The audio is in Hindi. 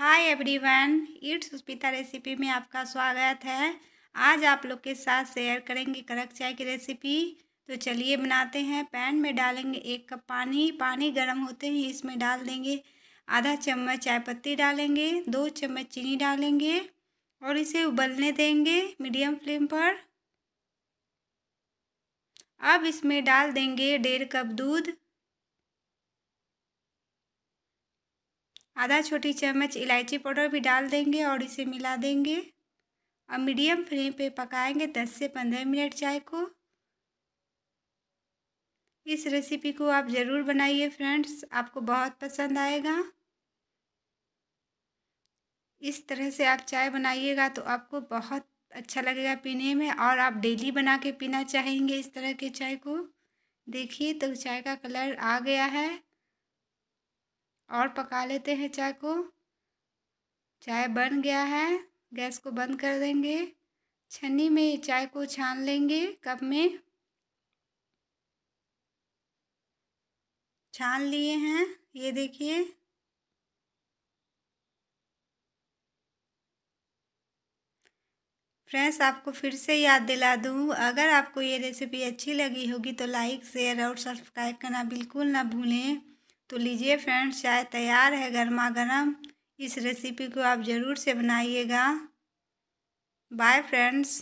हाय एवरीवन ईट सुस्पिता रेसिपी में आपका स्वागत है आज आप लोग के साथ शेयर करेंगे कड़क चाय की रेसिपी तो चलिए बनाते हैं पैन में डालेंगे एक कप पानी पानी गर्म होते ही इसमें डाल देंगे आधा चम्मच चाय पत्ती डालेंगे दो चम्मच चीनी डालेंगे और इसे उबलने देंगे मीडियम फ्लेम पर अब इसमें डाल देंगे डेढ़ कप दूध आधा छोटी चम्मच इलायची पाउडर भी डाल देंगे और इसे मिला देंगे और मीडियम फ्लेम पे पकाएंगे दस से पंद्रह मिनट चाय को इस रेसिपी को आप ज़रूर बनाइए फ्रेंड्स आपको बहुत पसंद आएगा इस तरह से आप चाय बनाइएगा तो आपको बहुत अच्छा लगेगा पीने में और आप डेली बना के पीना चाहेंगे इस तरह के चाय को देखिए तो चाय का कलर आ गया है और पका लेते हैं चाय को चाय बन गया है गैस को बंद कर देंगे छन्नी में चाय को छान लेंगे कप में छान लिए हैं ये देखिए फ्रेंड्स आपको फिर से याद दिला दूँ अगर आपको ये रेसिपी अच्छी लगी होगी तो लाइक शेयर और सब्सक्राइब करना बिल्कुल ना भूलें तो लीजिए फ्रेंड्स चाय तैयार है गर्मा गर्म इस रेसिपी को आप ज़रूर से बनाइएगा बाय फ्रेंड्स